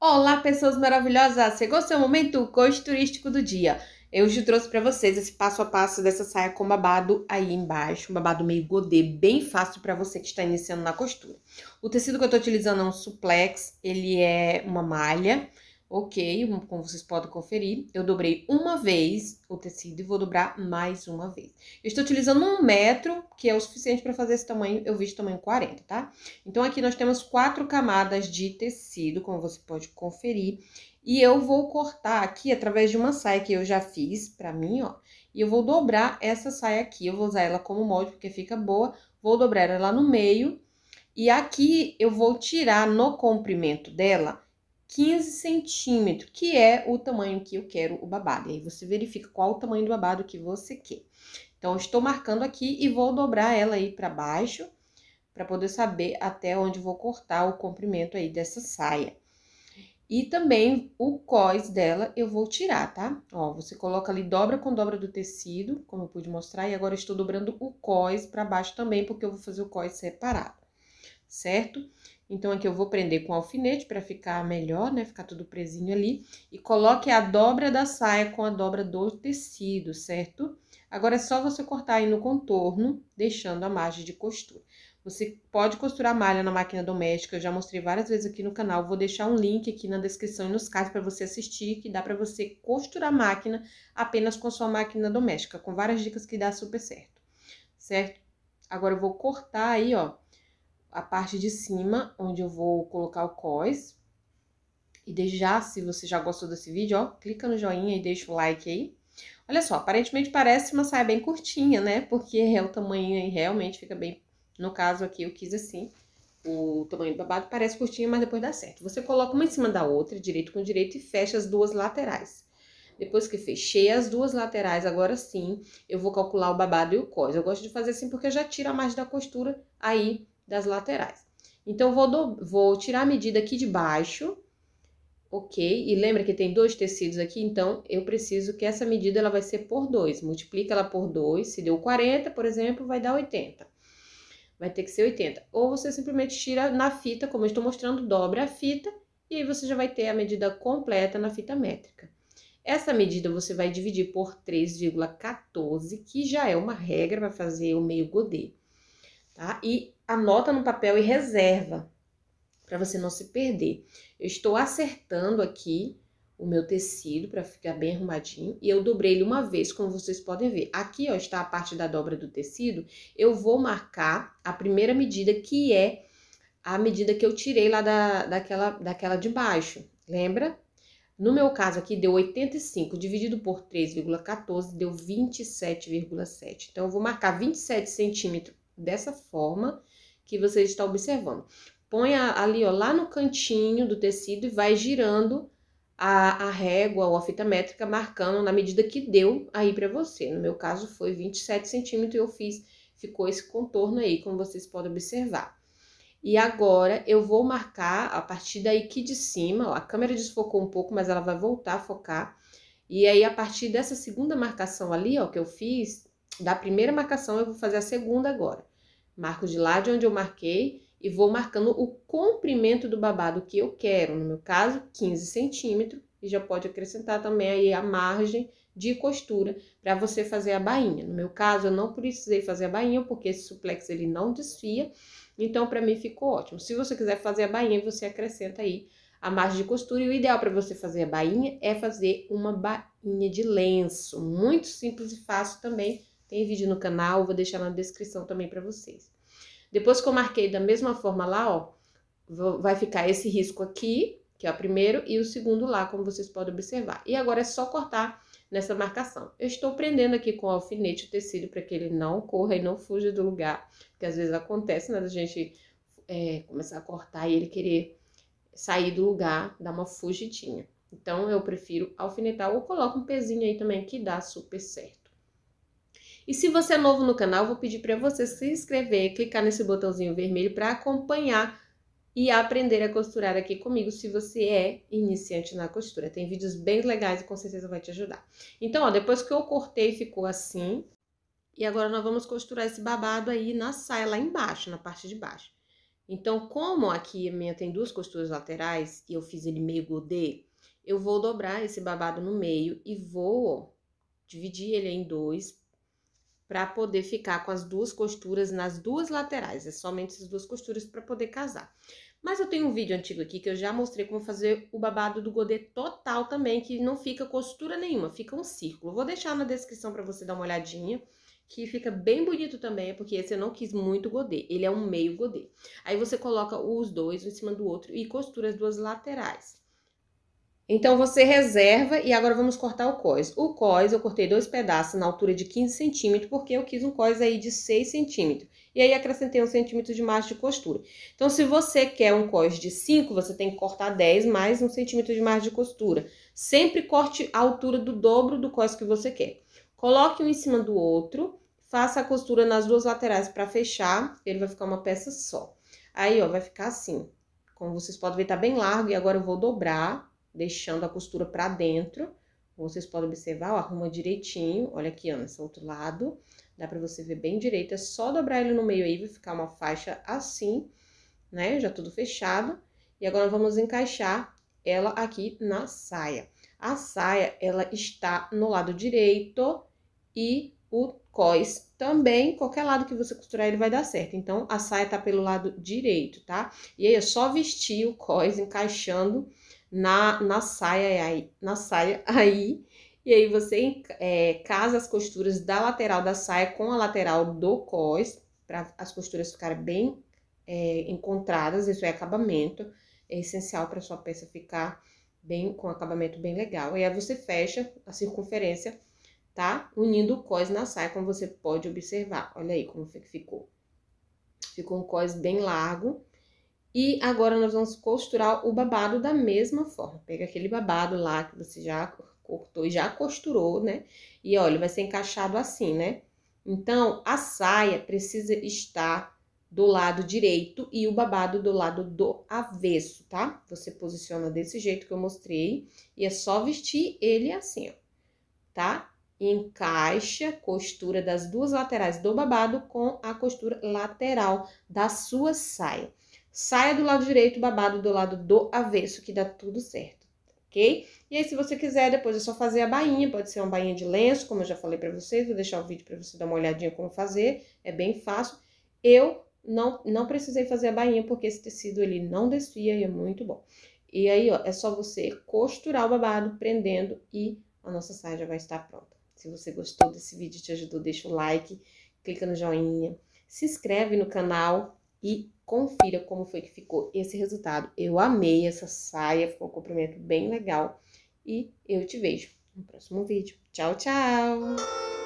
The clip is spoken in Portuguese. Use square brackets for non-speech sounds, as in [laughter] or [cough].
Olá, pessoas maravilhosas! Chegou seu momento coach turístico do dia. Eu hoje trouxe para vocês esse passo a passo dessa saia com babado aí embaixo, um babado meio godê, bem fácil para você que está iniciando na costura. O tecido que eu estou utilizando é um suplex, ele é uma malha Ok, como vocês podem conferir, eu dobrei uma vez o tecido e vou dobrar mais uma vez. Eu estou utilizando um metro, que é o suficiente para fazer esse tamanho, eu vi tamanho 40, tá? Então, aqui nós temos quatro camadas de tecido, como você pode conferir. E eu vou cortar aqui através de uma saia que eu já fiz pra mim, ó. E eu vou dobrar essa saia aqui, eu vou usar ela como molde porque fica boa. Vou dobrar ela no meio. E aqui eu vou tirar no comprimento dela 15 centímetros, que é o tamanho que eu quero o babado. E aí você verifica qual o tamanho do babado que você quer. Então, estou marcando aqui e vou dobrar ela aí para baixo, para poder saber até onde vou cortar o comprimento aí dessa saia. E também o cós dela eu vou tirar, tá? Ó, você coloca ali dobra com dobra do tecido, como eu pude mostrar, e agora estou dobrando o cós para baixo também, porque eu vou fazer o cós separado, certo? Então, aqui eu vou prender com alfinete para ficar melhor, né? Ficar tudo presinho ali. E coloque a dobra da saia com a dobra do tecido, certo? Agora, é só você cortar aí no contorno, deixando a margem de costura. Você pode costurar malha na máquina doméstica, eu já mostrei várias vezes aqui no canal. Vou deixar um link aqui na descrição e nos cards para você assistir, que dá para você costurar máquina apenas com sua máquina doméstica, com várias dicas que dá super certo, certo? Agora, eu vou cortar aí, ó a parte de cima, onde eu vou colocar o cos. E desde já, se você já gostou desse vídeo, ó, clica no joinha e deixa o like aí. Olha só, aparentemente parece uma saia bem curtinha, né? Porque [laughs] é o tamanho aí realmente fica bem... No caso aqui, eu quis assim. O tamanho do babado parece curtinho, mas depois dá certo. Você coloca uma em cima da outra, direito com direito, e fecha as duas laterais. Depois que fechei as duas laterais, agora sim, eu vou calcular o babado e o cos. Eu gosto de fazer assim porque já tira mais da costura, aí das laterais. Então, vou, do, vou tirar a medida aqui de baixo, ok? E lembra que tem dois tecidos aqui, então eu preciso que essa medida ela vai ser por 2. Multiplica ela por 2, se deu 40, por exemplo, vai dar 80. Vai ter que ser 80. Ou você simplesmente tira na fita, como eu estou mostrando, dobra a fita, e aí você já vai ter a medida completa na fita métrica. Essa medida você vai dividir por 3,14, que já é uma regra para fazer o meio godê tá? E anota no papel e reserva para você não se perder. Eu estou acertando aqui o meu tecido para ficar bem arrumadinho e eu dobrei ele uma vez, como vocês podem ver. Aqui, ó, está a parte da dobra do tecido. Eu vou marcar a primeira medida que é a medida que eu tirei lá da, daquela, daquela de baixo, lembra? No meu caso aqui deu 85 dividido por 3,14 deu 27,7. Então eu vou marcar 27 centímetros dessa forma que você está observando. Põe ali, ó, lá no cantinho do tecido e vai girando a, a régua ou a fita métrica, marcando na medida que deu aí para você. No meu caso foi 27 centímetros e eu fiz, ficou esse contorno aí, como vocês podem observar. E agora eu vou marcar a partir daí que de cima, ó, a câmera desfocou um pouco, mas ela vai voltar a focar. E aí a partir dessa segunda marcação ali, ó, que eu fiz, da primeira marcação eu vou fazer a segunda agora. Marco de lá de onde eu marquei e vou marcando o comprimento do babado que eu quero, no meu caso, 15 centímetros, e já pode acrescentar também aí a margem de costura para você fazer a bainha. No meu caso, eu não precisei fazer a bainha, porque esse suplex ele não desfia, então para mim ficou ótimo. Se você quiser fazer a bainha, você acrescenta aí a margem de costura, e o ideal para você fazer a bainha é fazer uma bainha de lenço, muito simples e fácil também, tem vídeo no canal, vou deixar na descrição também para vocês. Depois que eu marquei da mesma forma lá, ó, vai ficar esse risco aqui, que é o primeiro, e o segundo lá, como vocês podem observar. E agora é só cortar nessa marcação. Eu estou prendendo aqui com o alfinete o tecido para que ele não corra e não fuja do lugar, que às vezes acontece, né, da gente é, começar a cortar e ele querer sair do lugar, dar uma fugidinha. Então, eu prefiro alfinetar ou coloco um pezinho aí também que dá super certo. E se você é novo no canal, vou pedir para você se inscrever, clicar nesse botãozinho vermelho para acompanhar e aprender a costurar aqui comigo se você é iniciante na costura. Tem vídeos bem legais e com certeza vai te ajudar. Então, ó, depois que eu cortei ficou assim. E agora nós vamos costurar esse babado aí na saia lá embaixo, na parte de baixo. Então, como aqui a minha tem duas costuras laterais e eu fiz ele meio godê, eu vou dobrar esse babado no meio e vou ó, dividir ele em dois para poder ficar com as duas costuras nas duas laterais, é somente essas duas costuras para poder casar. Mas eu tenho um vídeo antigo aqui que eu já mostrei como fazer o babado do godê total também, que não fica costura nenhuma, fica um círculo. Vou deixar na descrição para você dar uma olhadinha, que fica bem bonito também, porque esse eu não quis muito godê, ele é um meio godê. Aí você coloca os dois um em cima do outro e costura as duas laterais. Então, você reserva e agora vamos cortar o cós. O cós eu cortei dois pedaços na altura de 15 centímetros, porque eu quis um cós aí de 6 centímetros. E aí, acrescentei um centímetro de margem de costura. Então, se você quer um cós de 5, você tem que cortar 10 mais um centímetro de margem de costura. Sempre corte a altura do dobro do cós que você quer. Coloque um em cima do outro, faça a costura nas duas laterais para fechar, ele vai ficar uma peça só. Aí, ó, vai ficar assim. Como vocês podem ver, tá bem largo e agora eu vou dobrar deixando a costura para dentro. Vocês podem observar, ó, arruma direitinho. Olha aqui, ó, nesse outro lado. Dá pra você ver bem direito. É só dobrar ele no meio aí, vai ficar uma faixa assim, né? Já tudo fechado. E agora vamos encaixar ela aqui na saia. A saia, ela está no lado direito e o cós também, qualquer lado que você costurar ele vai dar certo. Então, a saia tá pelo lado direito, tá? E aí é só vestir o cós encaixando na, na saia aí, na saia [laughs] aí, e aí você é, casa as costuras da lateral da saia com a lateral do cos, para as costuras ficarem bem é, encontradas, isso é acabamento, é essencial para sua peça ficar bem com acabamento bem legal. E aí você fecha a circunferência, tá? Unindo o cos na saia, como você pode observar. Olha aí como ficou. Ficou um cos bem largo, e agora nós vamos costurar o babado da mesma forma. Pega aquele babado lá que você já cortou e já costurou, né? E olha, vai ser encaixado assim, né? Então, a saia precisa estar do lado direito e o babado do lado do avesso, tá? Você posiciona desse jeito que eu mostrei e é só vestir ele assim, ó, tá? Encaixa costura das duas laterais do babado com a costura lateral da sua saia. Saia do lado direito, babado do lado do avesso, que dá tudo certo, ok? E aí, se você quiser, depois é só fazer a bainha. Pode ser uma bainha de lenço, como eu já falei pra vocês. Vou deixar o vídeo pra você dar uma olhadinha como fazer. É bem fácil. Eu não, não precisei fazer a bainha, porque esse tecido, ele não desfia e é muito bom. E aí, ó, é só você costurar o babado, prendendo, e a nossa saia já vai estar pronta. Se você gostou desse vídeo, te ajudou, deixa o like, clica no joinha, se inscreve no canal, e confira como foi que ficou esse resultado. Eu amei essa saia, ficou um comprimento bem legal e eu te vejo no próximo vídeo. Tchau, tchau!